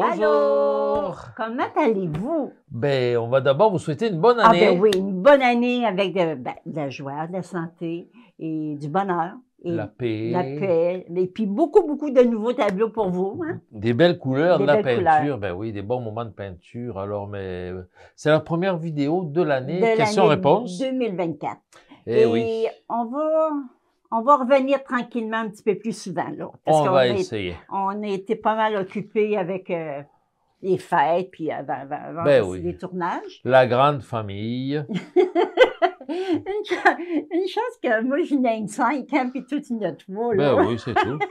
Bonjour! Comment allez-vous? Ben, on va d'abord vous souhaiter une bonne année. Ah ben oui, une bonne année avec ben, de, la joie, de la santé et du bonheur. Et la paix. La paix. Et puis beaucoup, beaucoup de nouveaux tableaux pour vous. Hein? Des belles couleurs, de la peinture. Ben oui, des bons moments de peinture. Alors, mais euh, c'est la première vidéo de l'année. Question-réponse. 2024. Eh et, oui. on va on va revenir tranquillement un petit peu plus souvent. Là, parce on, va essayer. On a été pas mal occupés avec euh, les fêtes, puis avant, avant, ben les tournages. La grande famille. une, ch chose que moi, j'ai une cinq ans, puis toute une trois. Là. Ben oui, c'est tout.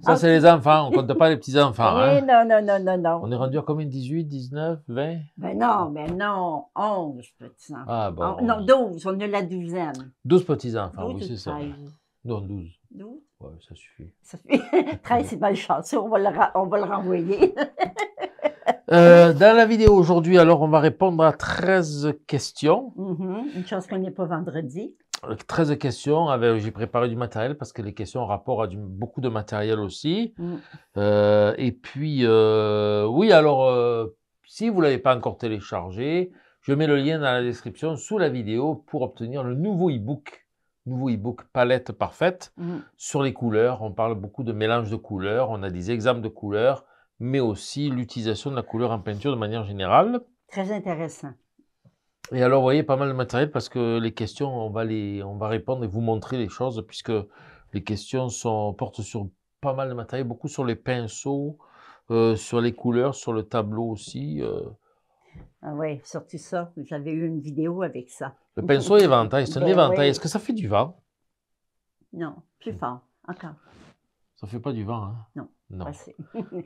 Ça, c'est les enfants. On ne compte pas les petits-enfants. Eh, hein? non, non, non, non, non. On est rendu à combien? 18, 19, 20? Ben non, ben non. 11 petits-enfants. Ah bon? Ah, non, 12. On a la douzaine. 12 petits-enfants, oui, c'est ça. Non, 12. 12 Ouais, ça suffit. Ça 13, c'est malchanceux, on va le, on va le renvoyer. Euh, dans la vidéo aujourd'hui, alors, on va répondre à 13 questions. Mm-hmm. Une chance qu'on n'est pas vendredi. 13 euh, questions, ah ben, j'ai préparé du matériel parce que les questions ont rapport à beaucoup de matériel aussi. Mm. Euh, et puis, oui, alors, si vous ne l'avez pas encore téléchargé, je mets le lien dans la description sous la vidéo pour obtenir le nouveau e-book nouveau e-book Palette parfaite mm. sur les couleurs. On parle beaucoup de mélange de couleurs, on a des exemples de couleurs, mais aussi l'utilisation de la couleur en peinture de manière générale. Très intéressant. Et alors, vous voyez, pas mal de matériel parce que les questions, on va, les, on va répondre et vous montrer les choses puisque les questions sont, portent sur pas mal de matériel, beaucoup sur les pinceaux, euh, sur les couleurs, sur le tableau aussi. Euh, ah oui, sorti ça. J'avais eu une vidéo avec ça. Le pinceau ben éventail, c'est un éventail. Est-ce que ça fait du vent? Non, plus hmm. fort, encore. Ça fait pas du vent, hein? Non. Non. Alors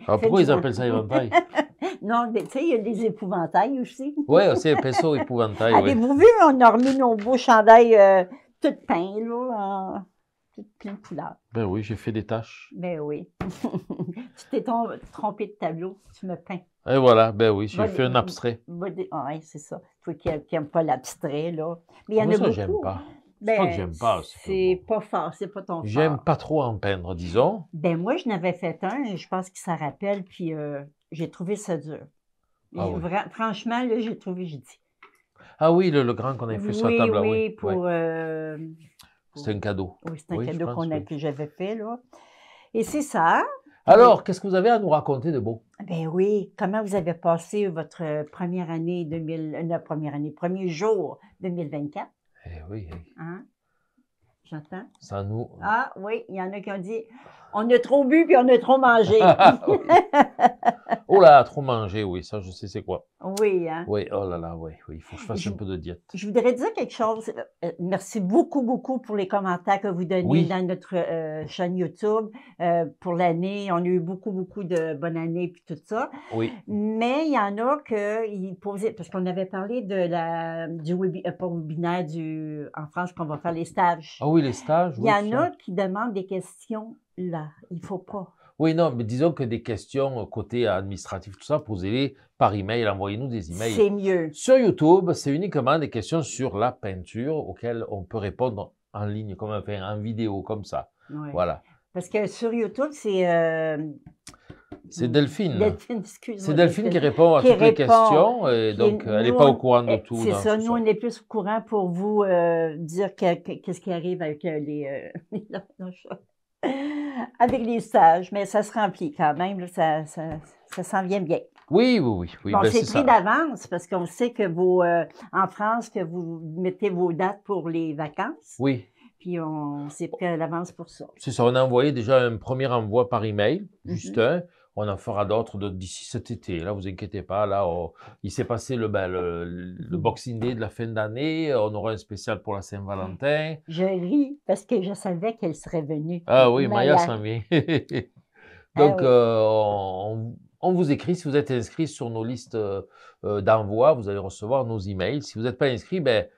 ah, pourquoi ils appellent ça éventail? non, tu sais, il y a des épouvantails aussi. oui, aussi, un pinceau épouvantail. Avez-vous vu, on a remis nos beaux chandails euh, tout peints, là, en plein de couleurs. Ben oui, j'ai fait des tâches. Ben oui. tu t'es trompé de tableau, tu me peins. Et voilà, ben oui, j'ai fait un abstrait. Oui, c'est ça. Il faut qu'il n'aime pas l'abstrait, là. Mais il y ah, en a ça, j'aime pas. Ben, c'est pas que j'aime pas. C'est pas fort, c'est pas ton fort. J'aime pas trop en peindre, disons. Ben moi, je n'avais fait un, et je pense qu'il s'en rappelle, puis euh, j'ai trouvé ça dur. Ah Franchement, là, j'ai trouvé, j'ai dit. Ah oui, le, grand qu'on a fait sur la table, ah oui. Oui, Oui. Euh... C'est un cadeau. Oui, c'est un cadeau qu'on a, que j'avais fait, là. Et c'est ça. Ah Alors, qu'est-ce que vous avez à nous raconter de beau? Ben oui, comment vous avez passé votre euh, première année 2000, euh, première année, premier jour 2024? Eh oui. Hein? hein? J'entends? Sans nous. Ah oui, il y en a qui ont dit on a trop bu puis on a trop mangé. Ah, oh là, trop mangé, oui, ça, je sais c'est quoi. Oui, hein? Oui, oh là là, oui, oui, il faut que je fasse un peu de diète. Je voudrais dire quelque chose. Euh, merci beaucoup, beaucoup pour les commentaires que vous donnez dans notre euh, chaîne YouTube euh, pour l'année. On a eu beaucoup, beaucoup de bonnes années, puis tout ça. Oui. Mais il y en a qui posaient, parce qu'on avait parlé de la, du webinaire, du, en France qu'on va faire les stages. Ah oui, les stages, Il y en a qui demandent des questions là. Il faut pas. Oui, non, mais disons que des questions euh, côté euh, administratif, tout ça, posez-les par email, envoyez-nous des emails. C'est mieux. Sur YouTube, c'est uniquement des questions sur la peinture auxquelles on peut répondre en ligne, comme enfin, en vidéo, comme ça. Voilà. Parce que sur YouTube, c'est. Euh, c'est Delphine. Delphine c'est Delphine qui répond à toutes les questions et donc elle n'est pas au courant de tout. C'est ça, nous on est plus au courant pour vous dire qu'est-ce qui arrive avec les. Avec les stages, mais ça se remplit quand même, ça, s'en vient bien. Oui, oui, oui. On s'est ben, pris d'avance parce qu'on sait que vous, euh, en France, que vous mettez vos dates pour les vacances. Oui. Puis on s'est pris d'avance pour ça. C'est ça. On a envoyé déjà un premier envoi par email, mhm. juste un on en fera d'autres d'ici cet été. Là, vous inquiétez pas. Là, il s'est passé ben, le, le, Boxing Day de la fin d'année. On aura un spécial pour la Saint-Valentin. Je ris parce que je savais qu'elle serait venue. Ah oui, Maya, s'en vient. Ah Donc, euh, on, vous écrit. Si vous êtes inscrit sur nos listes euh, d'envoi, vous allez recevoir nos emails. Si vous n'êtes pas inscrit, ben,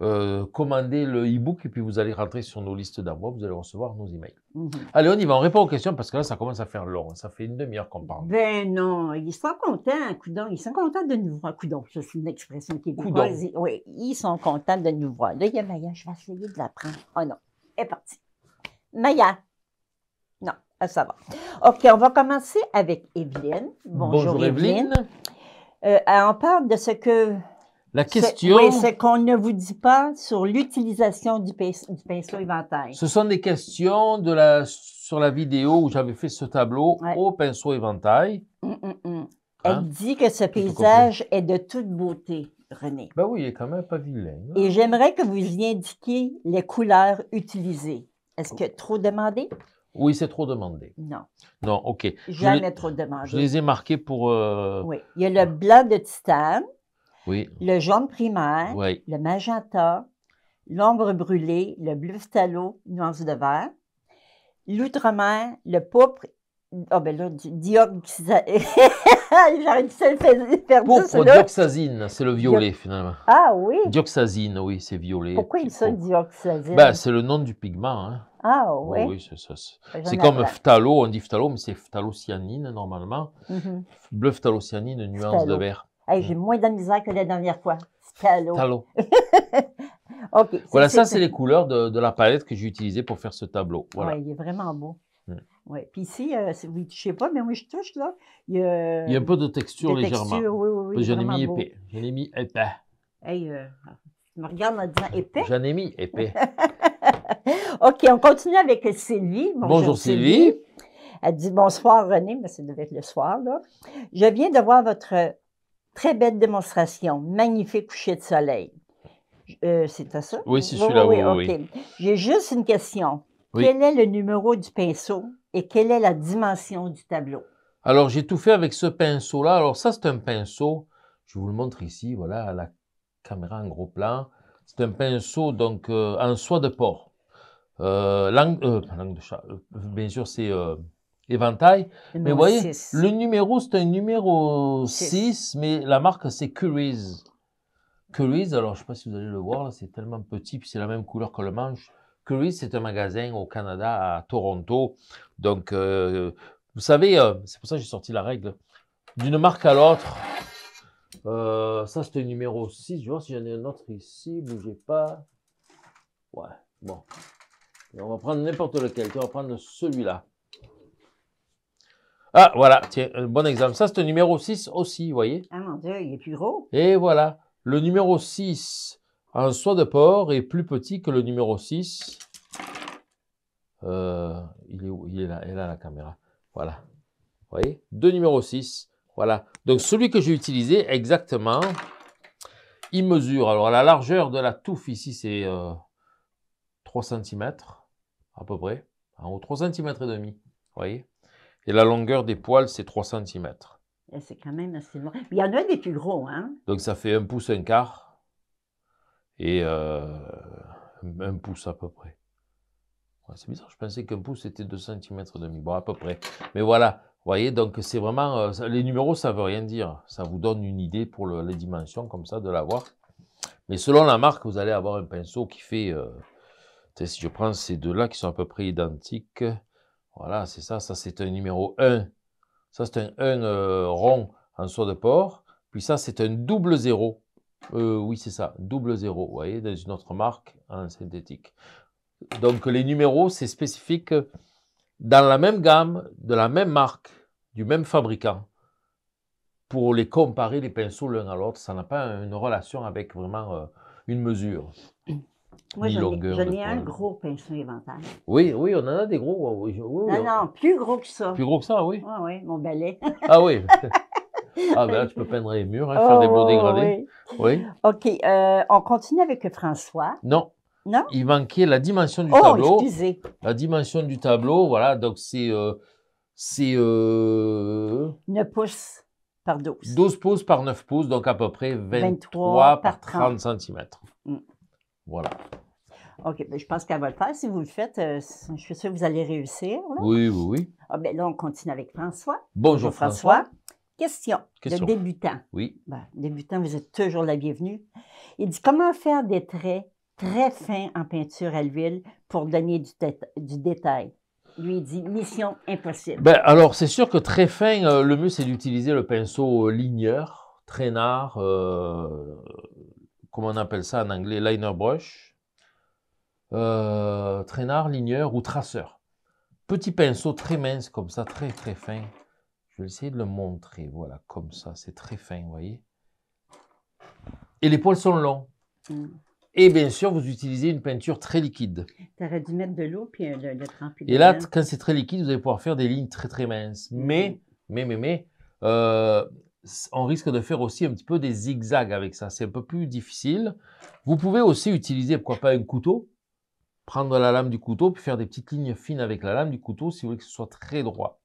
euh, commandez le e-book et puis vous allez rentrer sur nos listes d'envoi, vous allez recevoir nos emails. mails mhm. Allez, on y va, on répond aux questions parce que là, ça commence à faire long. Hein. Ça fait une demi-heure qu'on parle. Ben non, ils sont contents, Coudon. Ils sont contents de nous voir. Coudon, ça, c'est une expression qui est Oui, ils sont contents de nous voir. Là, il y a Maya, je vais essayer de la prendre. Oh non, elle est partie. Maya. Non, ça va. OK, on va commencer avec Evelyne. Bonjour, Evelyne. Euh, on parle de ce que la question. Oui, ce qu'on ne vous dit pas sur l'utilisation du, pinceau éventail. Ce sont des questions de la, sur la vidéo où j'avais fait ce tableau au pinceau éventail. Hum, hum, hum. Hein? Elle dit que ce paysage est de toute beauté, René. Ben oui, il est quand même pas vilain. Hein? Et j'aimerais que vous y indiquiez les couleurs utilisées. Est-ce que trop demandé? Oui, c'est trop demandé. Non. Non, OK. Jamais trop demandé. Je les ai marqués pour. Euh, oui. Il y a le blanc de titane le jaune primaire, le magenta, l'ombre brûlée, le bleu phtalo, nuance de vert, l'outre-mer, le pourpre, oh, ben là, le faire dioxazine, c'est le violet finalement. Ah oui? Dioxazine, oui, c'est violet. Pourquoi il s'appelle dioxazine? Ben, c'est le nom du pigment. Hein. Ah oui? Oui, c'est comme phtalo, on dit phtalo, mais c'est phtalocyanine normalement. Mm-hmm. Bleu phtalocyanine, nuance de vert j'ai moins de misère que la dernière fois. C'est Talot. OK. Voilà, ça, c'est les couleurs de, la palette que j'ai utilisée pour faire ce tableau. Voilà. Oui, il est vraiment beau. Hmm. Puis ici, euh, ne je sais pas, mais moi, je touche, là. Il y a, un peu de texture légèrement. J'en ai mis épais. J'en ai mis épais. Hey, euh, tu me regardes en disant épais? J'en ai mis épais. OK, on continue avec Sylvie. Bonjour, Sylvie. Sylvie. Elle dit bonsoir René, mais ça devait être le soir, là. Je viens de voir votre Très belle démonstration, magnifique coucher de soleil. Euh, c'est à ça? Oui, c'est celui là, oui, J'ai juste une question. Quel est le numéro du pinceau et quelle est la dimension du tableau? Alors, j'ai tout fait avec ce pinceau-là. Alors, ça, c'est un pinceau. Je vous le montre ici, voilà, à la caméra en gros plan. C'est un pinceau, donc, euh, en soie de porc. Euh, langue, euh, langue de chat, bien sûr, c'est éventail. mais vous voyez, le numéro, c'est un numéro 6, mais la marque, c'est Curry's. Curry's, alors je ne sais pas si vous allez le voir, c'est tellement petit, puis c'est la même couleur que le manche. Curry's, c'est un magasin au Canada, à Toronto. Donc, euh, vous savez, euh, c'est pour ça que j'ai sorti la règle. D'une marque à l'autre, euh, Ça ça c'était numéro 6. Je vois si j'en ai un autre ici, bougez pas. Ouais, bon. on va prendre n'importe lequel, on va prendre celui-là. Ah, voilà, tiens, un euh, bon exemple. Ça, c'est le numéro 6 aussi, vous voyez. Ah mon Dieu, il est plus gros. Et voilà, le numéro 6 en soie de porc est plus petit que le numéro 6. Euh, il est où Il est là, et là la caméra. Voilà. Vous voyez Deux numéros 6. Voilà. Donc, celui que j'ai utilisé, exactement, il mesure. Alors, la largeur de la touffe ici, c'est 3 euh, cm, à peu près. En haut, 3 cm et demi. Vous voyez et la longueur des poils, c'est 3 cm. Eh, c'est quand même assez long. Il y en a des plus gros, hein? Donc ça fait un pouce, un quart. Et euh, un pouce à peu près. c'est bizarre, je pensais qu'un pouce était 2 cm demi. Bon, à peu près. Mais voilà, vous voyez, donc c'est vraiment... Euh, les numéros, ça ne veut rien dire. Ça vous donne une idée pour les dimensions, comme ça, de l'avoir. Mais selon la marque, vous allez avoir un pinceau qui fait... Euh, si je prends ces deux-là qui sont à peu près identiques, voilà, c'est ça. Ça, c'est un numéro 1. Ça, c'est un 1 euh, rond en soie de porc. Puis ça, c'est un double 0. Euh, oui, c'est ça, double 0. Vous voyez, dans une autre marque en synthétique. Donc, les numéros, c'est spécifique dans la même gamme, de la même marque, du même fabricant. Pour les comparer, les pinceaux l'un à l'autre, ça n'a pas une relation avec vraiment euh, une mesure. Moi, j'en ai, un gros pinceau éventail. Oui, oui, on en a des gros. non, non, plus gros que ça. Plus gros que ça, oui. Oui, oui, mon balai. ah oui. Ah ben là, tu peux peindre les murs, hein, faire des beaux oh, dégradés. Oui. OK, euh, on continue avec François. Non. Non? Il manquait la dimension du oh, tableau. excusez. La dimension du tableau, voilà, donc c'est... Euh, c'est... Euh... 9 pouces par 12. 12 pouces par 9 pouces, donc à peu près 23, par 30, cm. Voilà. OK, ben, je pense qu'elle va le faire. Si vous le faites, euh, je suis sûre que vous allez réussir. Oui, oui, oui. Ah, ben là, on continue avec François. Bonjour, François. Question, de débutant. Oui. Ben, débutant, vous êtes toujours la bienvenue. Il dit comment faire des traits très fins en peinture à l'huile pour donner du, du détail lui dit mission impossible. Ben, alors, c'est sûr que très fin, euh, le mieux, c'est d'utiliser le pinceau euh, ligneur, traînard, comment on appelle ça en anglais, liner brush, euh, traînard, ligneur ou traceur. Petit pinceau très mince comme ça, très très fin. Je vais essayer de le montrer, voilà, comme ça, c'est très fin, vous voyez. Et les poils sont longs. Mm. Et bien sûr, vous utilisez une peinture très liquide. Tu dû mettre de l'eau puis euh, le, le tremper. Et là, quand c'est très liquide, vous allez pouvoir faire des lignes très très minces. Mm. Mais, mais, mais, mais, euh, on risque de faire aussi un petit peu des zigzags avec ça. C'est un peu plus difficile. Vous pouvez aussi utiliser, pourquoi pas, un couteau. Prendre la lame du couteau, puis faire des petites lignes fines avec la lame du couteau si vous voulez que ce soit très droit.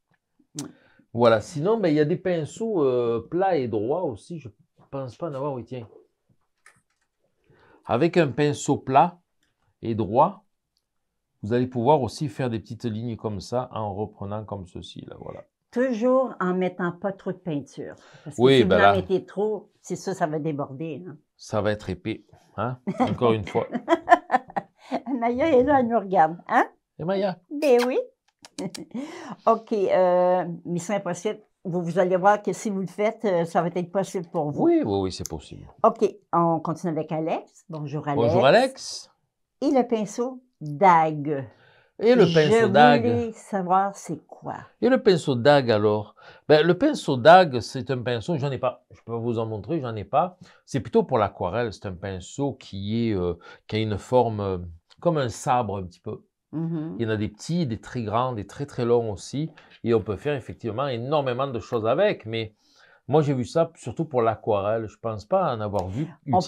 Voilà. Sinon, ben, il y a des pinceaux euh, plats et droits aussi. Je ne pense pas en avoir. Oui, tiens. Avec un pinceau plat et droit, vous allez pouvoir aussi faire des petites lignes comme ça en reprenant comme ceci. Là, voilà toujours en mettant pas trop de peinture. Parce que si vous ben en mettez trop, c'est ça, ça va déborder. Hein. Ça va être épais, hein? Encore une fois. Maya est là, elle nous regarde, hein? Et Maya? Ben oui. OK, mais euh, Mission Impossible, vous, vous, allez voir que si vous le faites, euh, ça va être possible pour vous. Oui, oui, oui, c'est possible. OK, on continue avec Alex. Bonjour, Alex. Bonjour, Alex. Et le pinceau d'ague. Et le pinceau d'ag. savoir c'est quoi. Et le pinceau dague alors ben, Le pinceau dague c'est un pinceau, j'en ai pas, je peux vous en montrer, j'en ai pas. C'est plutôt pour l'aquarelle, c'est un pinceau qui, est, euh, qui a une forme euh, comme un sabre un petit peu. Mm-hmm. Il y en a des petits, des très grands, des très très longs aussi. Et on peut faire effectivement énormément de choses avec, mais moi, j'ai vu ça surtout pour l'aquarelle. Je ne pense pas en avoir vu on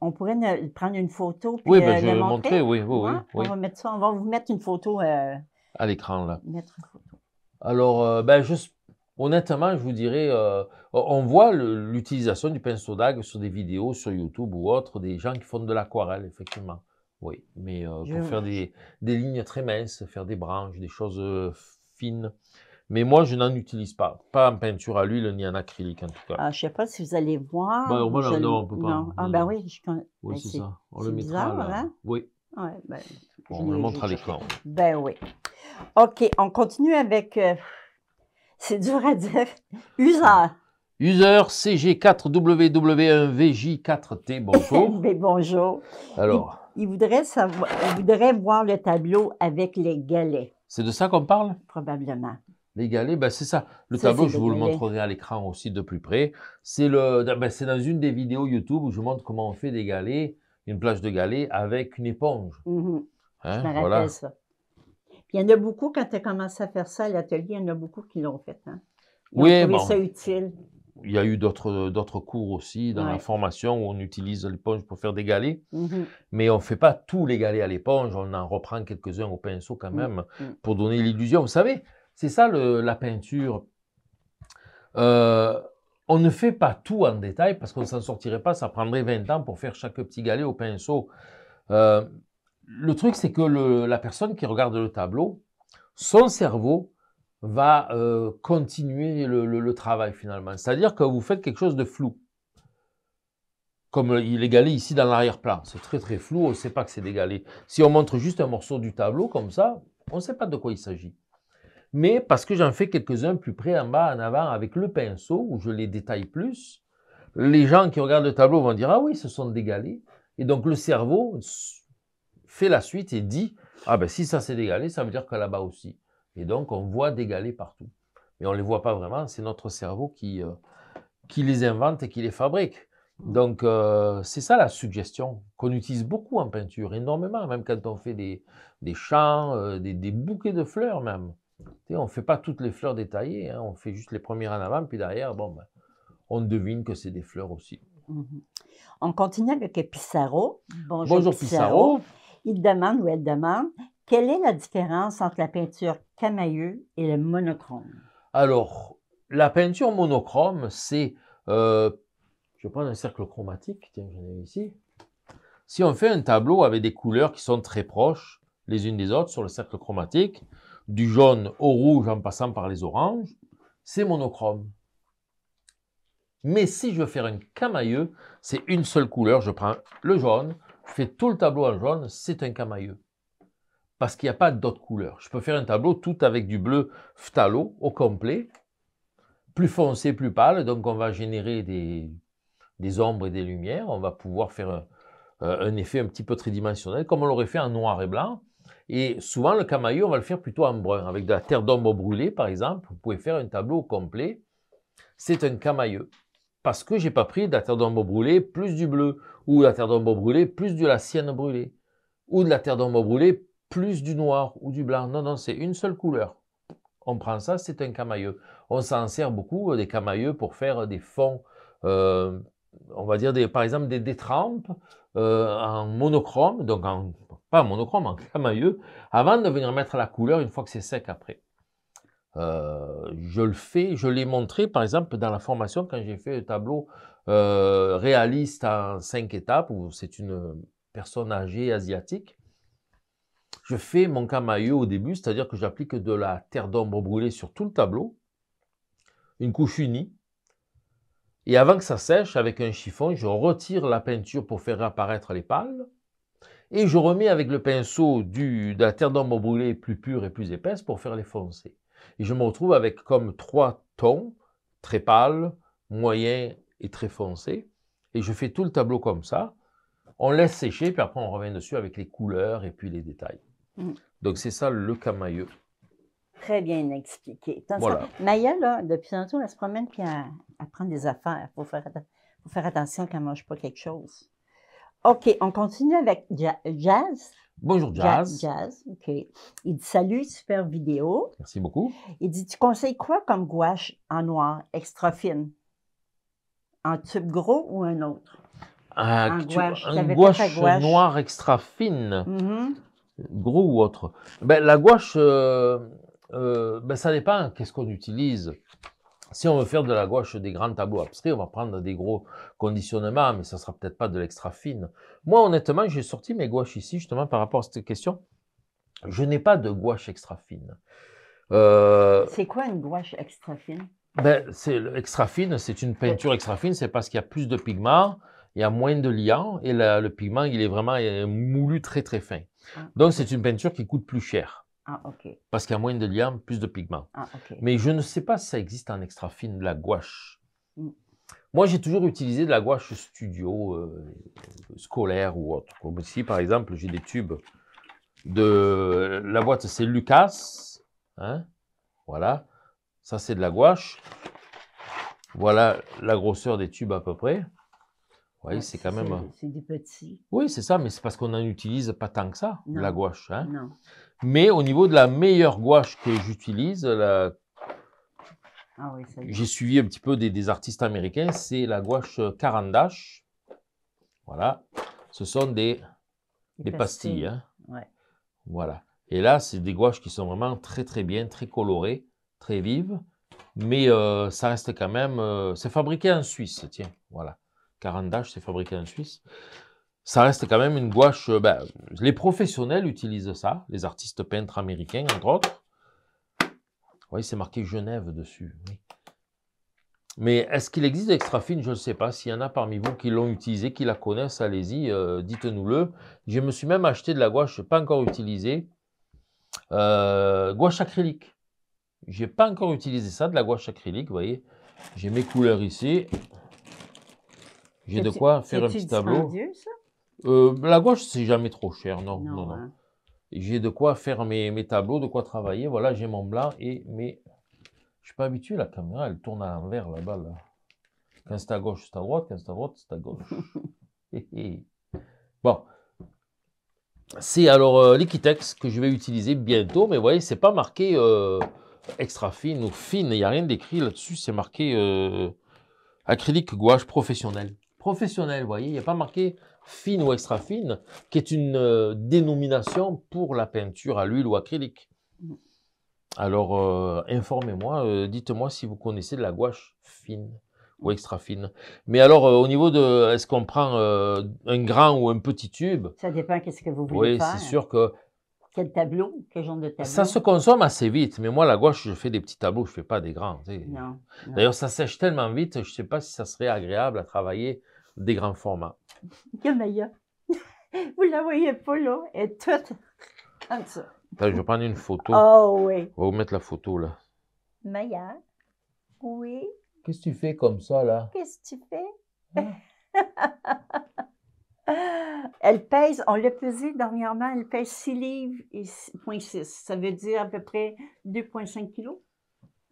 on pourrait prendre une photo. Puis oui, euh, ben, je vais montrer. Oui, oui, oui, On va mettre ça. On va vous mettre une photo. Euh, à l'écran, là. Mettre photo. Alors, euh, ben, juste, honnêtement, je vous dirais, on voit l'utilisation du pinceau d'ague sur des vidéos sur YouTube ou autre, des gens qui font de l'aquarelle, effectivement. Oui, mais pour faire des, des, lignes très minces, faire des branches, des choses fines. Mais moi, je n'en utilise pas. Pas en peinture à l'huile ni en acrylique, en tout cas. Ah, je ne sais pas si vous allez voir. Bah, moi, non, on ne peut pas. Non. Ah, ben oui, je... oui c'est ça. On le bizarre, Là. Hein oui. Bah, on le montre à l'écran. Ben oui. OK, on continue avec. Euh, c'est dur à dire. User. User e CG4WW1VJ4T, bonjour. Ben, bonjour. Alors. il voudrait savoir, il voudrait voir le tableau avec les galets. C'est de ça qu'on parle? Probablement. Les ben c'est ça. Le tableau, je vous le montrerai à l'écran aussi de plus près. C'est ben dans une des vidéos YouTube où je montre comment on fait des galets, une plage de galets avec une éponge. Mm-hmm. hein, ça. il y en a beaucoup, quand tu as commencé à faire ça à l'atelier, il y en a beaucoup qui l'ont fait. Hein. oui, ont trouvé ça utile. Il y a eu d'autres cours aussi dans la formation où on utilise l'éponge pour faire des galets. Mm-hmm. Mais on ne fait pas tous les galets à l'éponge, on en reprend quelques-uns au pinceau quand mm. même mm. pour donner l'illusion. Vous savez, c'est ça la peinture. Euh, on ne fait pas tout en détail parce qu'on ne s'en sortirait pas, ça prendrait 20 ans pour faire chaque petit galet au pinceau. Euh, le truc, c'est que la personne qui regarde le tableau, son cerveau va euh, continuer le, travail finalement. C'est-à-dire que vous faites quelque chose de flou. Comme il est galé ici dans l'arrière-plan. C'est très très flou, on ne sait pas que c'est dégalé. Si on montre juste un morceau du tableau comme ça, on ne sait pas de quoi il s'agit mais parce que j'en fais quelques-uns plus près en bas, en avant, avec le pinceau, où je les détaille plus, les gens qui regardent le tableau vont dire Ah oui, ce sont des galets. Et donc le cerveau fait la suite et dit Ah ben si ça s'est dégalé, ça veut dire que là-bas aussi. Et donc on voit des galets partout. Mais on ne les voit pas vraiment, c'est notre cerveau qui, euh, qui les invente et qui les fabrique. Donc euh, c'est ça la suggestion qu'on utilise beaucoup en peinture, énormément, même quand on fait des, des champs, euh, des, des bouquets de fleurs même on ne fait pas toutes les fleurs détaillées, hein. on fait juste les premières en avant, puis derrière, ben, on devine que c'est des fleurs aussi. Mm-hmm. On continue avec Pissarro. Bonjour, Pissarro. Il demande ou elle demande quelle est la différence entre la peinture camailleux et le monochrome Alors, la peinture monochrome, c'est. Euh, je vais prendre un cercle chromatique, tiens, j'en ai ici. Si on fait un tableau avec des couleurs qui sont très proches les unes des autres sur le cercle chromatique, du jaune au rouge en passant par les oranges, c'est monochrome. Mais si je veux faire un camailleux, c'est une seule couleur. Je prends le jaune, je fais tout le tableau en jaune, c'est un camailleux. Parce qu'il n'y a pas d'autres couleurs. Je peux faire un tableau tout avec du bleu phtalo au complet, plus foncé, plus pâle. Donc on va générer des, ombres et des lumières. On va pouvoir faire euh, un effet un petit peu tridimensionnel, comme on l'aurait fait en noir et blanc. Et souvent, le camailleux, on va le faire plutôt en brun. Avec de la terre d'ombre brûlée, par exemple, vous pouvez faire un tableau complet. C'est un camailleux. Parce que je n'ai pas pris de la terre d'ombre brûlée plus du bleu, ou de la terre d'ombre brûlée plus de la sienne brûlée, ou de la terre d'ombre brûlée plus du noir ou du blanc. Non, non, c'est une seule couleur. On prend ça, c'est un camailleux. On s'en sert beaucoup, euh, des camailleux, pour faire des fonds, euh, on va dire, par exemple, des détrempes euh, en monochrome, donc en pas monochrome, un camailleux, avant de venir mettre la couleur une fois que c'est sec après. Euh, je le fais, je l'ai montré par exemple dans la formation quand j'ai fait le tableau euh, réaliste en cinq étapes où c'est une personne âgée asiatique. Je fais mon camailleux au début, c'est-à-dire que j'applique de la terre d'ombre brûlée sur tout le tableau, une couche unie, et avant que ça sèche, avec un chiffon, je retire la peinture pour faire apparaître les pâles et je remets avec le pinceau du, de la terre d'ombre brûlée plus pure et plus épaisse pour faire les foncés. Et je me retrouve avec comme trois tons, très pâle, moyen et très foncé. Et je fais tout le tableau comme ça. On laisse sécher, puis après on revient dessus avec les couleurs et puis les détails. Mm. Donc c'est ça le camailleux. Très bien expliqué. voilà. Maya, depuis tantôt, elle se promène puis à, prendre des affaires. pour faire attention qu'elle ne mange pas quelque chose. OK, on continue avec Jazz. Bonjour Jazz. jazz, OK. Il dit Salut, super vidéo. Merci beaucoup. Il dit Tu conseilles quoi comme gouache en noir, extra fine En tube gros ou un autre euh, gouache, un gouache, extra fine. Mm-hmm. Gros ou autre ben, La gouache, euh, euh, ben, ça dépend qu'est-ce qu'on utilise. Si on veut faire de la gouache des grands tableaux abstraits, on va prendre des gros conditionnements, mais ça ne sera peut-être pas de l'extra fine. Moi, honnêtement, j'ai sorti mes gouaches ici, justement, par rapport à cette question. Je n'ai pas de gouache extra fine. Euh, c'est quoi une gouache extra fine ben, c'est fine, c'est une peinture extra fine, c'est parce qu'il y a plus de pigments, il y a moins de liant et le pigment il est vraiment moulu très très fin. Ah. Donc c'est une peinture qui coûte plus cher. Ah, Parce qu'il y a moins de liant, plus de pigments. Ah, Mais je ne sais pas si ça existe en extra fine, de la gouache. Mm. Moi, j'ai toujours utilisé de la gouache studio, euh, scolaire ou autre. Comme ici, par exemple, j'ai des tubes de la boîte, c'est Lucas. Hein? Voilà. Ça, c'est de la gouache. Voilà la grosseur des tubes à peu près c'est quand même. Euh, c'est des petits. Oui, c'est ça, mais c'est parce qu'on n'en utilise pas tant que ça, la gouache. Hein. Non. Mais au niveau de la meilleure gouache que j'utilise, ah j'ai suivi un petit peu des, artistes américains, c'est la gouache Carandache. Voilà, ce sont des, des, pastilles. Hein. Voilà. Et là, c'est des gouaches qui sont vraiment très très bien, très colorées, très vives. Mais euh, ça reste quand même... Euh, c'est fabriqué en Suisse, tiens, voilà. Carandache, c'est fabriqué en Suisse. Ça reste quand même une gouache. Euh, ben, les professionnels utilisent ça, les artistes peintres américains, entre autres. Vous voyez, c'est marqué Genève dessus. Mais est-ce qu'il existe extra fine Je ne sais pas. S'il y en a parmi vous qui l'ont utilisé, qui la connaissent, allez-y, euh, dites-nous-le. Je me suis même acheté de la gouache, Je pas encore utilisée. Euh, gouache acrylique. Je n'ai pas encore utilisé ça, de la gouache acrylique, vous voyez. J'ai mes couleurs ici. J'ai de quoi faire un petit tableau. Euh, la gouache, c'est jamais trop cher, non. non, non, hein. J'ai de quoi faire mes, tableaux, de quoi travailler. Voilà, j'ai mon blanc et mes. Je ne suis pas habitué, la caméra, elle tourne à l'envers là-bas. Là. Quand c'est à gauche, c'est à droite. Quand c'est à droite, c'est à gauche. bon. C'est alors euh, Liquitex l'Equitex que je vais utiliser bientôt, mais vous voyez, ce n'est pas marqué euh, extra fine ou fine. Il n'y a rien d'écrit là-dessus. C'est marqué acrylique gouache professionnelle professionnel, Vous voyez, il n'y a pas marqué fine ou extra fine, qui est une euh, dénomination pour la peinture à l'huile ou acrylique. Alors, euh, informez-moi, euh, dites-moi si vous connaissez de la gouache fine ou extra fine. Mais alors, au niveau de, est-ce qu'on prend un grand ou un petit tube Ça dépend qu'est-ce que vous voulez faire. Oui, c'est sûr que quel tableau, quel genre de tableau Ça se consomme assez vite, mais moi, la gouache, je fais des petits tableaux, je ne fais pas des grands. D'ailleurs, ça sèche tellement vite, je ne sais pas si ça serait agréable à travailler des grands formats. Maya. vous la voyez pas là, elle est toute comme ça. Attends, je vais prendre une photo. Oh oui. On va vous mettre la photo là. Maya, oui. Qu'est-ce que tu fais comme ça là? Qu'est-ce que tu fais? Hein? elle pèse, on l'a pesée dernièrement, elle pèse 6 livres et 6,6. Ça veut dire à peu près 2,5 kilos.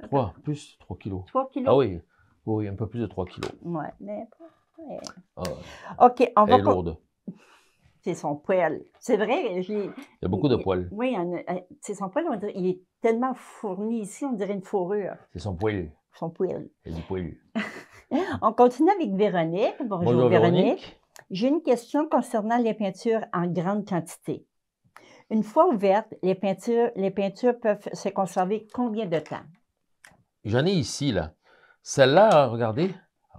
3, plus 3 kilos. 3 kilos. Ah oui, oui, un peu plus de 3 kilos. Ouais, mais OK, on va. C'est son poil. C'est vrai, Il y a beaucoup de poils. Oui, c'est son poil, il est tellement fourni ici, on dirait une fourrure. C'est son poil. Son poil. Elle dit on continue avec Véronique. Bonjour, Véronique. J'ai une question concernant les peintures en grande quantité. Une fois ouvertes, les peintures, les peintures peuvent se conserver combien de temps? J'en ai ici, là. Celle-là, regardez.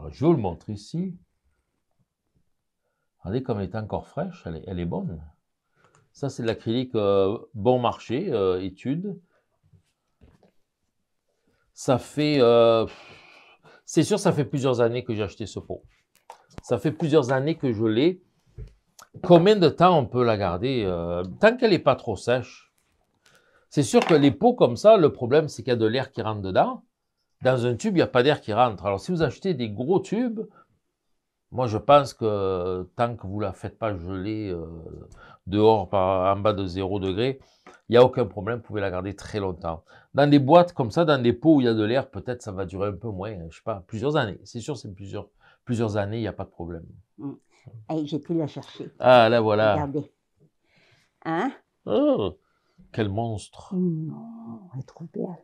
je vous le montre ici. Regardez comme elle est encore fraîche, elle est, bonne. Ça, c'est de l'acrylique euh, bon marché, euh, étude. Ça fait... Euh, c'est sûr, ça fait plusieurs années que j'ai acheté ce pot. Ça fait plusieurs années que je l'ai. Combien de temps on peut la garder Tant qu'elle n'est pas trop sèche. C'est sûr que les pots comme ça, le problème, c'est qu'il y a de l'air qui rentre dedans. Dans un tube, il n'y a pas d'air qui rentre. Alors, si vous achetez des gros tubes, moi, je pense que tant que vous ne la faites pas geler euh, dehors par, en bas de 0 degré, il n'y a aucun problème, vous pouvez la garder très longtemps. Dans des boîtes comme ça, dans des pots où il y a de l'air, peut-être ça va durer un peu moins, je sais pas, plusieurs années. C'est sûr, c'est plusieurs, plusieurs années, il n'y a pas de problème. Mm. j'ai pu la chercher. Ah, là voilà. Regardez. Hein Oh, quel monstre. Non, elle est trop belle.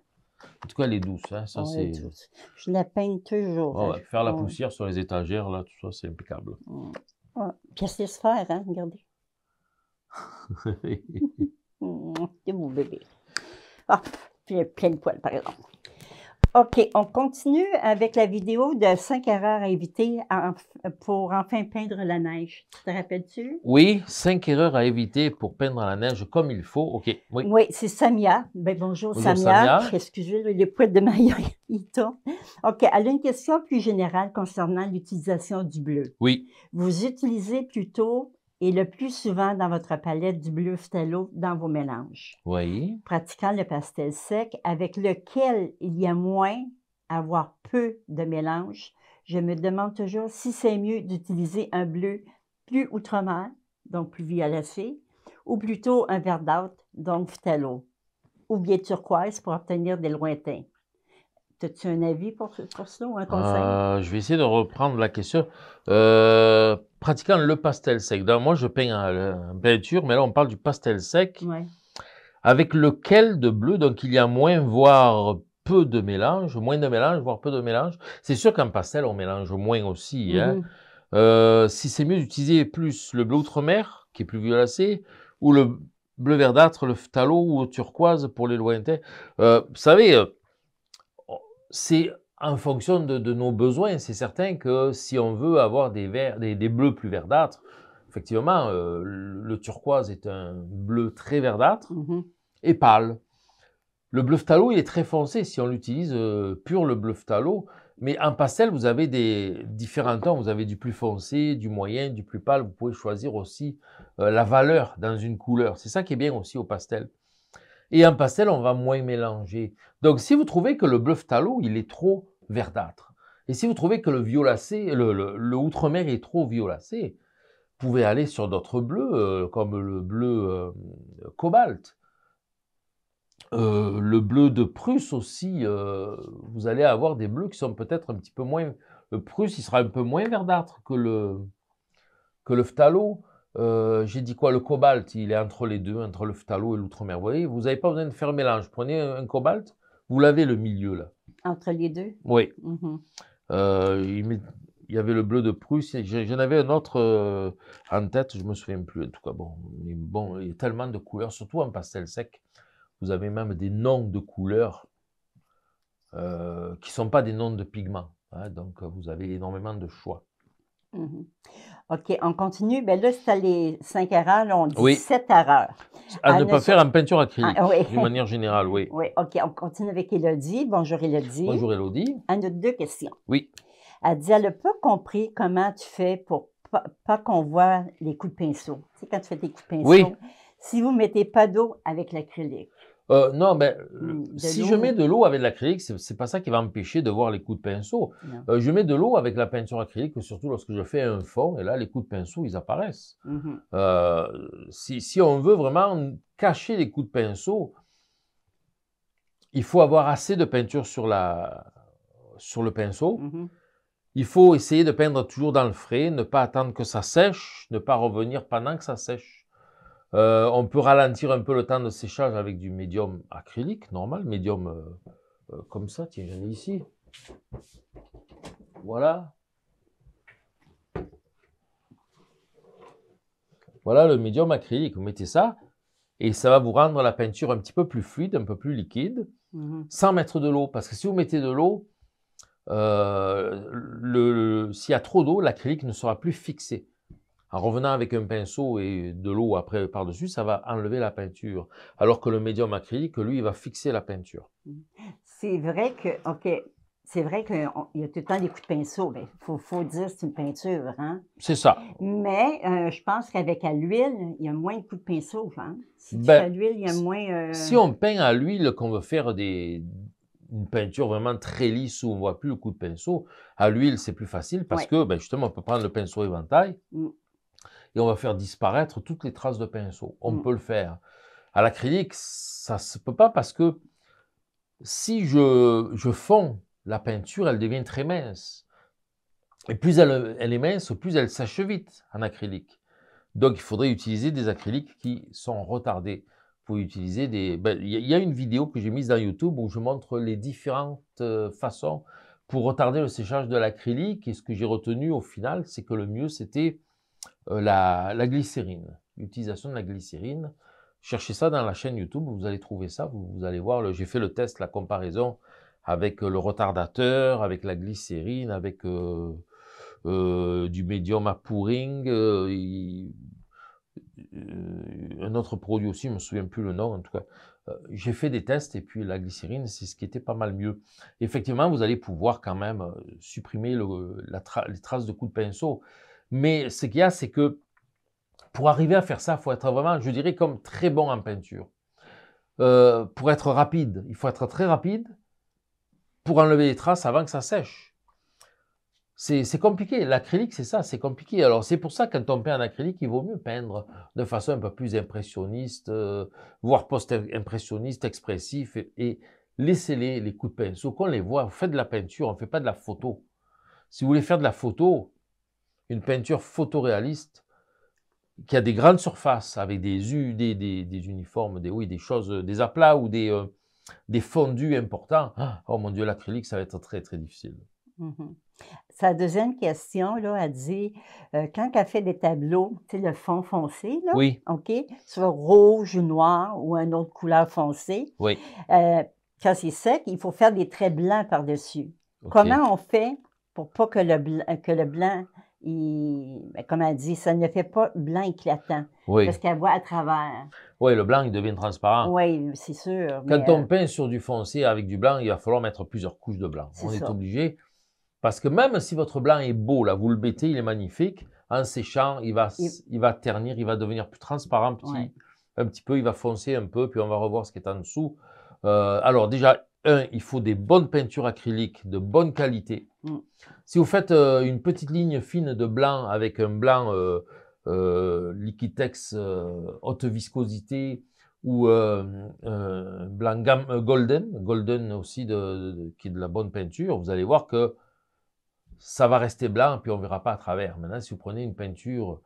En tout cas, elle est douce. Hein, ça, c'est... Je la peigne toujours. Hein. Faire la poussière sur les étagères, là, tout ça, c'est impeccable. Ouais. ce qu'il se faire, hein, regardez. Mmh, mmh, mmh, c'est beau bébé. Ah, puis plein de poils, par exemple. OK, on continue avec la vidéo de 5 erreurs à éviter pour enfin peindre la neige. Tu te rappelles-tu? Oui, 5 erreurs à éviter pour peindre la neige comme il faut. OK, oui. c'est Samia. Ben, bonjour, Samia. Excusez le poids de Maya OK, elle a une question plus générale concernant l'utilisation du bleu. Oui. Vous utilisez plutôt et le plus souvent dans votre palette du bleu phthalo dans vos mélanges. Oui. Pratiquant le pastel sec avec lequel il y a moins, avoir peu de mélange, je me demande toujours si c'est mieux d'utiliser un bleu plus outre donc plus violacé, ou plutôt un verdâtre, donc phthalo, ou bien turquoise pour obtenir des lointains as un avis pour, cela ou un conseil? Euh, je vais essayer de reprendre la question. Euh, pratiquant le pastel sec. moi, je peins euh, en peinture, mais là, on parle du pastel sec. Avec lequel de bleu, donc il y a moins, voire peu de mélange, moins de mélange, voire peu de mélange. C'est sûr qu'en pastel, on mélange moins aussi. Hein. Mhm. si c'est mieux d'utiliser plus le bleu outre-mer, qui est plus violacé, ou le bleu verdâtre, le phtalo ou turquoise pour les lointains. vous savez, c'est en fonction de, nos besoins. C'est certain que si on veut avoir des, bleus plus verdâtres, effectivement, euh, le turquoise est un bleu très verdâtre mm-hmm. Mm-hmm. et pâle. Le bleu phtalo, il est très foncé si on l'utilise euh, pur, le bleu phtalo. Mais en pastel, vous avez des différents tons. Vous avez du plus foncé, du moyen, du plus pâle. Vous pouvez choisir aussi euh, la valeur dans une couleur. C'est ça qui est bien aussi au pastel. Et en pastel, on va moins mélanger. Donc si vous trouvez que le bleu phtalo, il est trop verdâtre, et si vous trouvez que le violacé, le, le, outre-mer est trop violacé, vous pouvez aller sur d'autres bleus, euh, comme le bleu euh, cobalt. Euh, le bleu de Prusse aussi, vous allez avoir des bleus qui sont peut-être un petit peu moins... Le Prusse, il sera un peu moins verdâtre que le, que le phtalo. Euh, j'ai dit quoi Le cobalt, il est entre les deux, entre le phtalo et l'outre-mer. Vous voyez, vous n'avez pas besoin de faire un mélange. Prenez un cobalt, vous l'avez le milieu là. Entre les deux Oui. Mhm. Euh, il, y avait le bleu de Prusse, j'en avais un autre euh, en tête, je ne me souviens plus en tout cas. Bon, bon, il y a tellement de couleurs, surtout en pastel sec. Vous avez même des noms de couleurs qui ne sont pas des noms de pigments. Hein, donc vous avez énormément de choix. Mhm. OK, on continue. Bien là, c'est les cinq erreurs. on dit sept erreurs. À, ne, ah, pas faire en peinture acrylique, ah, d'une manière générale, oui. Oui, OK. On continue avec Elodie. Bonjour, Elodie. Bonjour, Elodie. Elle a deux questions. Oui. Elle dit, elle n'a pas compris comment tu fais pour pas, pas qu'on voit les coups de pinceau. Tu sais, quand tu fais des coups de pinceau, si vous ne mettez pas d'eau avec l'acrylique, euh, non, mais ben, euh, si je mets de l'eau avec de l'acrylique, ce n'est pas ça qui va empêcher de voir les coups de pinceau. Euh, je mets de l'eau avec la peinture acrylique, surtout lorsque je fais un fond, et là, les coups de pinceau, ils apparaissent. Mm-hmm. si, on veut vraiment cacher les coups de pinceau, il faut avoir assez de peinture sur, la, sur le pinceau. Mm-hmm. Il faut essayer de peindre toujours dans le frais, ne pas attendre que ça sèche, ne pas revenir pendant que ça sèche. Euh, on peut ralentir un peu le temps de séchage avec du médium acrylique, normal, médium euh, euh, comme ça. Tiens, j'en ai ici. Voilà. Voilà le médium acrylique. Vous mettez ça et ça va vous rendre la peinture un petit peu plus fluide, un peu plus liquide, mhm. sans mettre de l'eau. Parce que si vous mettez de l'eau, s'il y a trop d'eau, l'acrylique ne sera plus fixé. En revenant avec un pinceau et de l'eau après par-dessus, ça va enlever la peinture. Alors que le médium acrylique, lui, il va fixer la peinture. C'est vrai que, OK, c'est vrai qu'il y a tout le temps des coups de pinceau. Il faut, faut, dire c'est une peinture. Hein. C'est ça. Mais euh, je pense qu'avec à l'huile, il y a moins de coups de pinceau. Hein. Si tu ben, l'huile, il y a moins. Euh, si on peint à l'huile, qu'on veut faire des, une peinture vraiment très lisse où on ne voit plus le coup de pinceau, à l'huile, c'est plus facile parce que ben, justement, on peut prendre le pinceau éventail. Mm et on va faire disparaître toutes les traces de pinceau. On mm. peut le faire. À l'acrylique, ça ne se peut pas parce que si je, je fonds la peinture, elle devient très mince. Et plus elle, est mince, plus elle vite en acrylique. Donc il faudrait utiliser des acryliques qui sont retardés. Pour utiliser des... Ben, il y, a une vidéo que j'ai mise dans YouTube où je montre les différentes euh, façons pour retarder le séchage de l'acrylique. Et ce que j'ai retenu au final, c'est que le mieux, c'était euh, la, glycérine, l'utilisation de la glycérine. Cherchez ça dans la chaîne YouTube, vous allez trouver ça, vous, allez voir, j'ai fait le test, la comparaison avec euh, le retardateur, avec la glycérine, avec euh, du médium à pouring, un autre produit aussi, je ne me souviens plus le nom en tout cas. J'ai fait des tests et puis la glycérine, c'est ce qui était pas mal mieux. Effectivement, vous allez pouvoir quand même supprimer les traces de coups de pinceau. Mais ce qu'il y a, c'est que pour arriver à faire ça, il faut être vraiment, je dirais, comme très bon en peinture. Euh, pour être rapide, il faut être très rapide pour enlever les traces avant que ça sèche. C'est compliqué. L'acrylique, c'est ça, c'est compliqué. Alors, c'est pour ça, quand on peint en acrylique, il vaut mieux peindre de façon un peu plus impressionniste, euh, voire post-impressionniste, expressif, et, laisser les les coups de pinceau, qu'on les voit. on fait de la peinture, on ne fait pas de la photo. Si vous voulez faire de la photo, une peinture photoréaliste qui a des grandes surfaces avec des, des, uniformes, des, oui, des choses, des aplats ou des, euh, des fondus importants. Ah, oh mon Dieu, l'acrylique, ça va être très, très difficile. Mm-hmm. Sa deuxième question, là, a dit euh, quand elle fait des tableaux, tu le fond foncé, oui. OK, soit rouge ou noir ou une autre couleur foncée, oui. Euh, quand c'est sec, il faut faire des traits blancs par-dessus. Comment on fait pour pas que le, que le blanc ben, comme elle dit, ça ne fait pas blanc éclatant. Oui. Parce qu'elle voit à travers. Oui, le blanc, il devient transparent. Oui, c'est sûr. Quand on euh, peint sur du foncé avec du blanc, il va falloir mettre plusieurs couches de blanc. on est obligé. Parce que même si votre blanc est beau, là, vous le bêtez, il est magnifique, en séchant, il va, il... va ternir, il va devenir plus transparent un petit peu, il va foncer un peu, puis on va revoir ce qui est en dessous. Euh, alors déjà, un, il faut des bonnes peintures acryliques de bonne qualité Mm. Si vous faites euh, une petite ligne fine de blanc avec un blanc euh, euh, liquitex haute viscosité ou blanc gamme, golden, golden aussi de, qui est de la bonne peinture, vous allez voir que ça va rester blanc, et puis on ne verra pas à travers. Maintenant, si vous prenez une peinture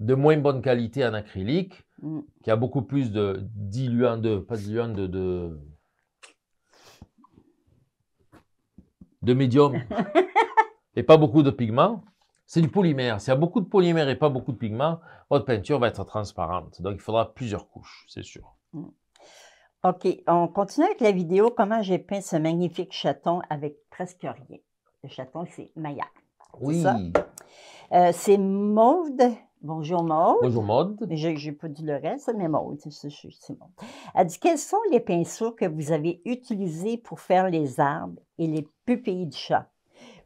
de moins bonne qualité en acrylique, mm. qui a beaucoup plus de diluant de, pas diluant de de médium et pas beaucoup de pigments, c'est du polymère. S'il y a beaucoup de polymère et pas beaucoup de pigments, votre peinture va être transparente. Donc, il faudra plusieurs couches, c'est sûr. Mm. OK, on continue avec la vidéo. Comment j'ai peint ce magnifique chaton avec presque rien. Le chaton, c'est Maya. Oui. Euh, c'est euh, Maude Bonjour Maude. Bonjour Maude. J'ai pas dit le reste, mais Maude, c'est Maude. Elle dit quels sont les pinceaux que vous avez utilisés pour faire les arbres et les pupilles de chat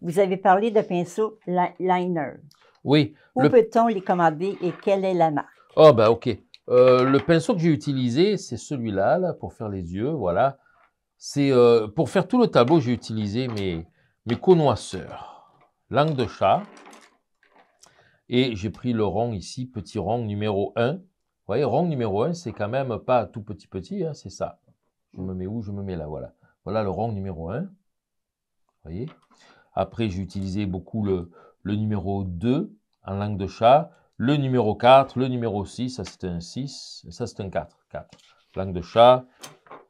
Vous avez parlé de pinceaux liner. Oui. Où peut-on les commander et quelle est la marque Ah, oh, ben, OK. Euh, le pinceau que j'ai utilisé, c'est celui-là, là, pour faire les yeux, voilà. C'est euh, pour faire tout le tableau, j'ai utilisé mes, mes connoisseurs. Langue de chat, et j'ai pris le rang ici, petit rang numéro 1. Vous voyez, rang numéro 1, c'est quand même pas tout petit petit, hein, c'est ça. Je me mets où Je me mets là, voilà. Voilà le rang numéro 1. Vous voyez Après, j'ai utilisé beaucoup le, numéro 2 en langue de chat, le numéro 4, le numéro 6, ça c'est un 6, ça c'est un 4, 4. Langue de chat,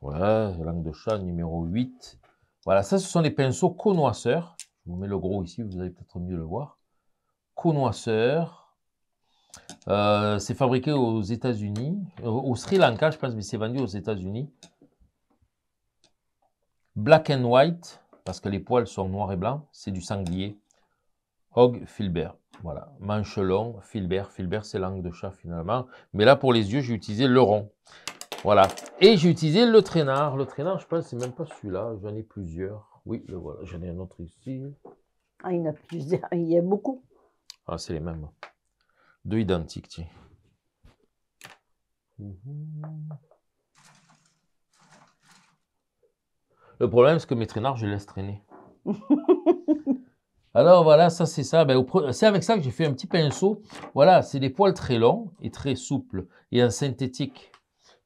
voilà, langue de chat numéro 8. Voilà, ça ce sont les pinceaux connoisseurs. Je vous mets le gros ici, vous allez peut-être mieux le voir connoisseur. Euh, c'est fabriqué aux États-Unis, euh, au Sri Lanka, je pense, mais c'est vendu aux États-Unis. Black and white, parce que les poils sont noirs et blancs, c'est du sanglier. Hog Filbert, voilà. Manche long, Filbert. Filbert, c'est langue de chat finalement. Mais là, pour les yeux, j'ai utilisé le rond. Voilà. Et j'ai utilisé le traînard. Le traînard, je pense, c'est même pas celui-là. J'en ai plusieurs. Oui, le voilà. J'en ai un autre ici. Ah, il y en a plusieurs. Il y a beaucoup. Ah, c'est les mêmes. Deux identiques, mhm. Le problème, c'est que mes traînards, je les laisse traîner. Alors voilà, ça c'est ça. Ben, c'est avec ça que j'ai fait un petit pinceau. Voilà, c'est des poils très longs et très souples et en synthétique.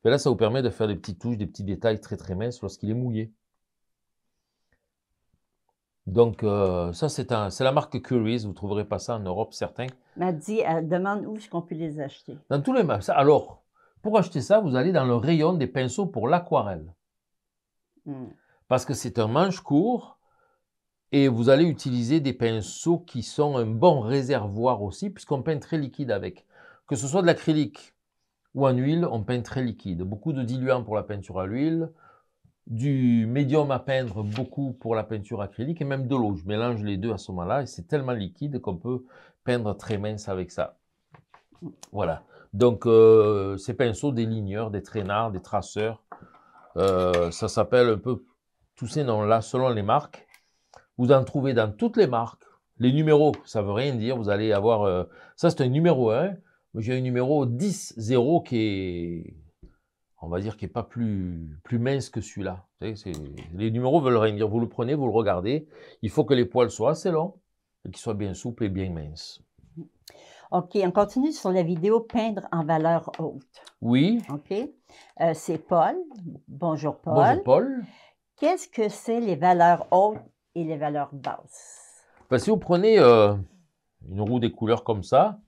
Ben, là, ça vous permet de faire des petites touches, des petits détails très très minces lorsqu'il est mouillé. Donc, euh, ça, c'est la marque Curry's. Vous ne trouverez pas ça en Europe, certains. M'a dit, elle demande où est-ce qu'on peut les acheter. Dans tous les marques. Alors, pour acheter ça, vous allez dans le rayon des pinceaux pour l'aquarelle. Hmm. Parce que c'est un manche court et vous allez utiliser des pinceaux qui sont un bon réservoir aussi, puisqu'on peint très liquide avec. Que ce soit de l'acrylique ou en huile, on peint très liquide. Beaucoup de diluants pour la peinture à l'huile, du médium à peindre beaucoup pour la peinture acrylique et même de l'eau. Je mélange les deux à ce moment-là et c'est tellement liquide qu'on peut peindre très mince avec ça. Voilà. Donc euh, ces pinceaux, des ligneurs, des traînards, des traceurs, euh, ça s'appelle un peu tous ces noms-là selon les marques. Vous en trouvez dans toutes les marques. Les numéros, ça ne veut rien dire. Vous allez avoir... Euh, ça, c'est un numéro 1. J'ai un numéro 10 qui est on va dire, qu'il n'est pas plus, mince que celui-là. Les numéros veulent rien dire. Vous le prenez, vous le regardez. Il faut que les poils soient assez longs et qu'ils soient bien souples et bien minces. OK, on continue sur la vidéo peindre en valeur haute. Oui. OK. Euh, c'est Paul. Bonjour Paul. Bonjour Paul. Qu'est-ce que c'est les valeurs hautes et les valeurs basses? Ben, si vous prenez euh, une roue des couleurs comme ça,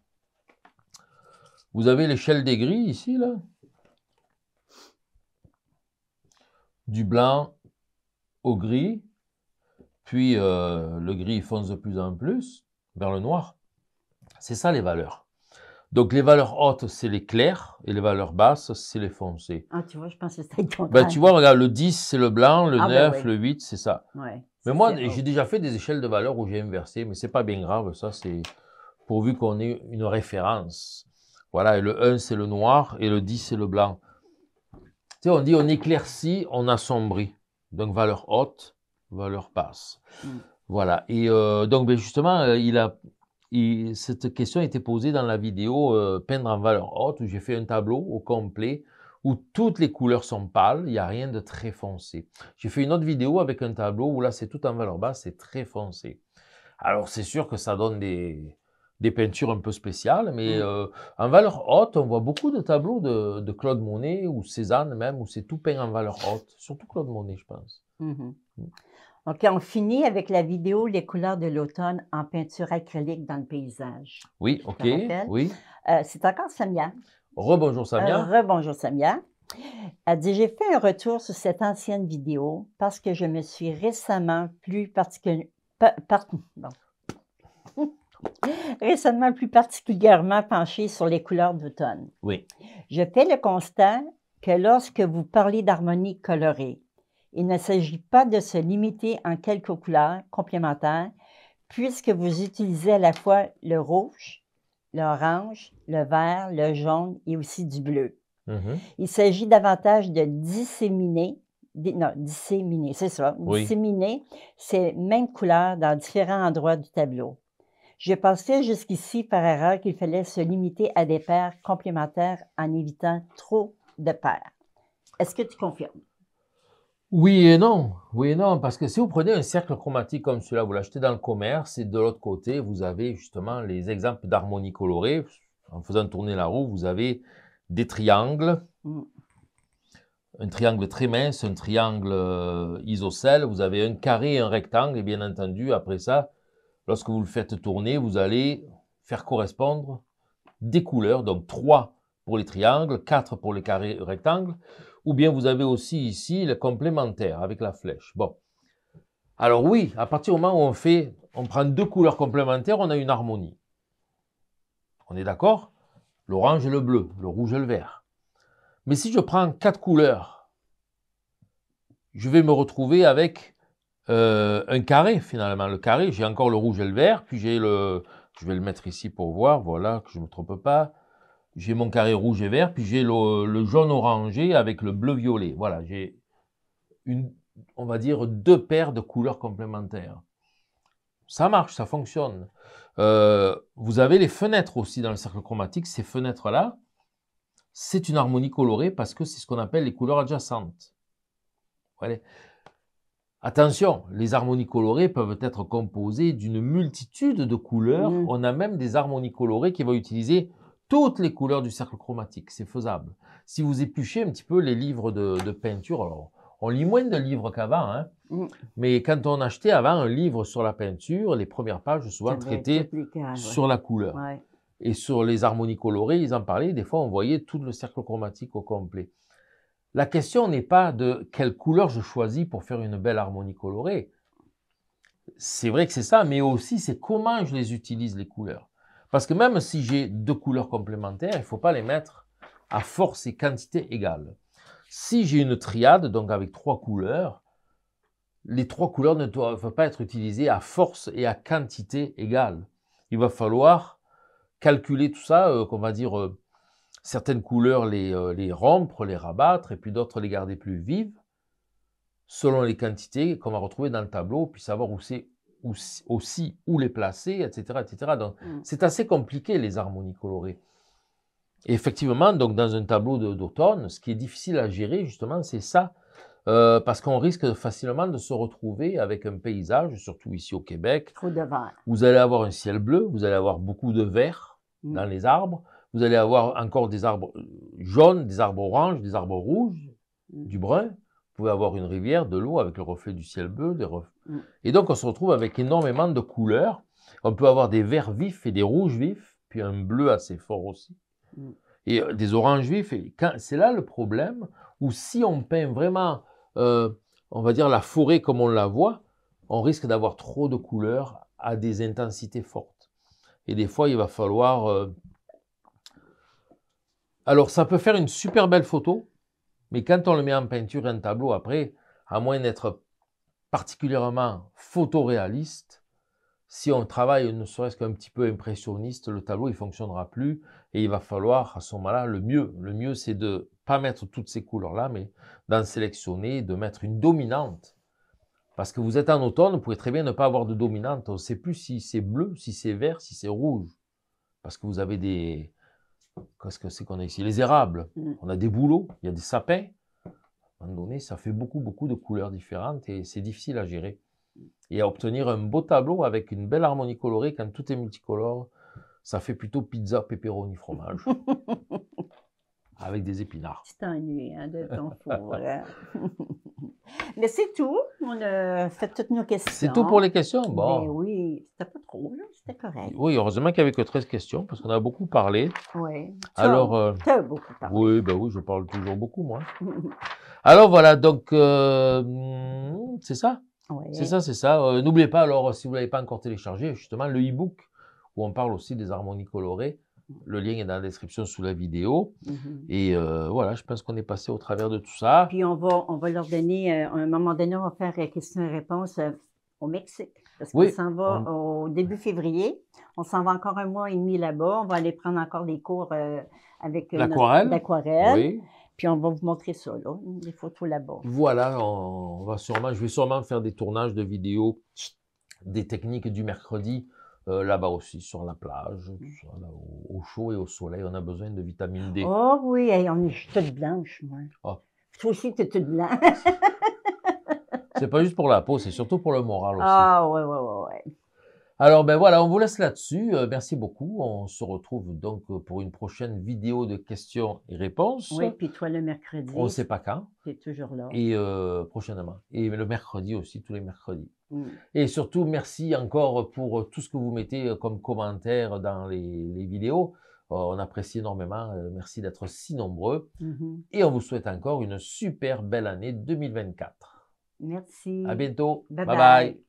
vous avez l'échelle des gris ici, là. du blanc au gris, puis euh, le gris fonce de plus en plus vers le noir. C'est ça les valeurs. Donc les valeurs hautes, c'est les clairs, et les valeurs basses, c'est les foncés. Ah, tu vois, je pensais que c'était ben, Tu vois, regarde, le 10, c'est le blanc, le 9, ah, ben le 8, c'est ça. mais moi, j'ai déjà fait des échelles de valeurs où j'ai inversé, mais c'est pas bien grave, ça, c'est pourvu qu'on ait une référence. Voilà, et le 1, c'est le noir, et le 10, c'est le blanc on dit on éclaircit, on assombrit. Donc valeur haute, valeur basse. Mm. Voilà. Et euh, donc ben, justement, euh, il a, cette question a été posée dans la vidéo euh, peindre en valeur haute où j'ai fait un tableau au complet où toutes les couleurs sont pâles, il n'y a rien de très foncé. J'ai fait une autre vidéo avec un tableau où là c'est tout en valeur basse, c'est très foncé. Alors c'est sûr que ça donne des, des peintures un peu spéciales, mais mmh. euh, en valeur haute, on voit beaucoup de tableaux de, Claude Monet ou Cézanne même, où c'est tout peint en valeur haute, surtout Claude Monet, je pense. Donc, mmh. mmh. OK, on finit avec la vidéo Les couleurs de l'automne en peinture acrylique dans le paysage. Oui, OK. Oui. Euh, c'est encore Samia. Rebonjour Samia. Euh, rebonjour Samia. Elle dit J'ai fait un retour sur cette ancienne vidéo parce que je me suis récemment plus particulièrement. Récemment, plus particulièrement penché sur les couleurs d'automne. Oui. Je fais le constat que lorsque vous parlez d'harmonie colorée, il ne s'agit pas de se limiter en quelques couleurs complémentaires, puisque vous utilisez à la fois le rouge, l'orange, le vert, le jaune et aussi du bleu. Mm-hmm. Il s'agit davantage de disséminer, non, disséminer, c'est ça, disséminer ces mêmes couleurs dans différents endroits du tableau. J'ai pensé jusqu'ici par erreur qu'il fallait se limiter à des paires complémentaires en évitant trop de paires. Est-ce que tu confirmes? Oui et non. Oui et non, parce que si vous prenez un cercle chromatique comme celui-là, vous l'achetez dans le commerce et de l'autre côté, vous avez justement les exemples d'harmonie colorée. En faisant tourner la roue, vous avez des triangles. Mm. Un triangle très mince, un triangle euh, isocèle, vous avez un carré et un rectangle, et bien entendu, après ça, Lorsque vous le faites tourner, vous allez faire correspondre des couleurs, donc 3 pour les triangles, 4 pour les carrés rectangles, ou bien vous avez aussi ici le complémentaire avec la flèche. Bon. Alors oui, à partir du moment où on fait, on prend deux couleurs complémentaires, on a une harmonie. On est d'accord L'orange et le bleu, le rouge et le vert. Mais si je prends quatre couleurs, je vais me retrouver avec euh, un carré finalement. Le carré, j'ai encore le rouge et le vert, puis j'ai le... Je vais le mettre ici pour voir, voilà, que je ne me trompe pas. J'ai mon carré rouge et vert, puis j'ai le, jaune orangé avec le bleu violet. Voilà, j'ai une, on va dire, deux paires de couleurs complémentaires. Ça marche, ça fonctionne. Euh, vous avez les fenêtres aussi dans le cercle chromatique. Ces fenêtres-là, c'est une harmonie colorée parce que c'est ce qu'on appelle les couleurs adjacentes. Voilà. Attention, les harmonies colorées peuvent être composées d'une multitude de couleurs. Mm. On a même des harmonies colorées qui vont utiliser toutes les couleurs du cercle chromatique. C'est faisable. Si vous épluchez un petit peu les livres de, peinture, on lit moins de livres qu'avant, hein. mm. mais quand on achetait avant un livre sur la peinture, les premières pages souvent traitées hein, sur la couleur. Et sur les harmonies colorées, ils en parlaient. Des fois, on voyait tout le cercle chromatique au complet. La question n'est pas de quelle couleur je choisis pour faire une belle harmonie colorée. C'est vrai que c'est ça, mais aussi c'est comment je les utilise, les couleurs. Parce que même si j'ai deux couleurs complémentaires, il ne faut pas les mettre à force et quantité égale. Si j'ai une triade, donc avec trois couleurs, les trois couleurs ne doivent pas être utilisées à force et à quantité égale. Il va falloir calculer tout ça, euh, qu'on va dire, euh, certaines couleurs euh, les, rompre, les rabattre, et puis d'autres les garder plus vives, selon les quantités qu'on va retrouver dans le tableau, puis savoir où c'est aussi où les placer, etc. etc. Donc, mm. c'est assez compliqué, les harmonies colorées. effectivement, donc, dans un tableau d'automne, ce qui est difficile à gérer, justement, c'est ça. Euh, parce qu'on risque facilement de se retrouver avec un paysage, surtout ici au Québec. Trop Vous allez avoir un ciel bleu, vous allez avoir beaucoup de vert mm. dans les arbres vous allez avoir encore des arbres euh, jaunes, des arbres oranges, des arbres rouges, mm. du brun. Vous pouvez avoir une rivière, de l'eau avec le reflet du ciel bleu. Des mm. Et donc, on se retrouve avec énormément de couleurs. On peut avoir des verts vifs et des rouges vifs, puis un bleu assez fort aussi. Mm. Et euh, des oranges vifs. Et quand... C'est là le problème où si on peint vraiment, euh, on va dire, la forêt comme on la voit, on risque d'avoir trop de couleurs à des intensités fortes. Et des fois, il va falloir alors, ça peut faire une super belle photo, mais quand on le met en peinture, un tableau après, à moins d'être particulièrement photoréaliste, si on travaille ne serait-ce qu'un petit peu impressionniste, le tableau ne fonctionnera plus et il va falloir à ce moment-là le mieux. Le mieux, c'est de ne pas mettre toutes ces couleurs-là, mais d'en sélectionner, de mettre une dominante. Parce que vous êtes en automne, vous pouvez très bien ne pas avoir de dominante. On ne sait plus si c'est bleu, si c'est vert, si c'est rouge. Parce que vous avez des, Qu'est-ce que c'est qu'on a ici Les érables. Mm. On a des bouleaux, il y a des sapins. À un moment donné, ça fait beaucoup, beaucoup de couleurs différentes et c'est difficile à gérer. Et à obtenir un beau tableau avec une belle harmonie colorée, quand tout est multicolore, ça fait plutôt pizza, pepperoni, fromage. avec des épinards. C'est ennuyant hein, de ton four. Mais c'est tout. On a fait toutes nos questions. C'est tout pour les questions? Bon. Ben oui, c'était pas trop, C'était correct. Oui, heureusement qu'il n'y avait que 13 questions parce qu'on a beaucoup parlé. Oui. Alors. Euh, tu as beaucoup parlé. Oui, ben oui, je parle toujours beaucoup, moi. alors voilà, donc, euh, hmm, c'est ça? Ouais. C'est ça, c'est ça. Euh, n'oubliez pas, alors, si vous ne l'avez pas encore téléchargé, justement, le e-book où on parle aussi des harmonies colorées le lien est dans la description sous la vidéo. Mhm. Et euh, voilà, je pense qu'on est passé au travers de tout ça. Puis on va, on va leur donner, à euh, un moment donné, on va faire euh, question et réponse au Mexique. Parce qu'on s'en va au début février. On s'en va encore un mois et demi là-bas. On va aller prendre encore des cours avec l'aquarelle. Puis on va vous montrer ça, là, les photos là-bas. Voilà, on va sûrement, je vais sûrement faire des tournages de vidéos des techniques du mercredi euh, là-bas aussi, sur la plage, au, chaud et au soleil, on a besoin de vitamine D. Oh oui, et on est, toute blanche, moi. Ah. Toi aussi, tu es toute blanche. c'est pas juste pour la peau, c'est surtout pour le moral aussi. Ah oui, oui, oui. Alors ben voilà, on vous laisse là-dessus. Euh, merci beaucoup. On se retrouve donc pour une prochaine vidéo de questions et réponses. Oui, puis toi le mercredi. On ne sait pas quand. Tu toujours là. Et euh, prochainement. Et le mercredi aussi, tous les mercredis. Mm. Et surtout, merci encore pour euh, tout ce que vous mettez euh, comme commentaire dans les, vidéos. Euh, on apprécie énormément. merci d'être si nombreux. Mm-hmm. Et on vous souhaite encore une super belle année 2024. Merci. À bientôt. bye. bye.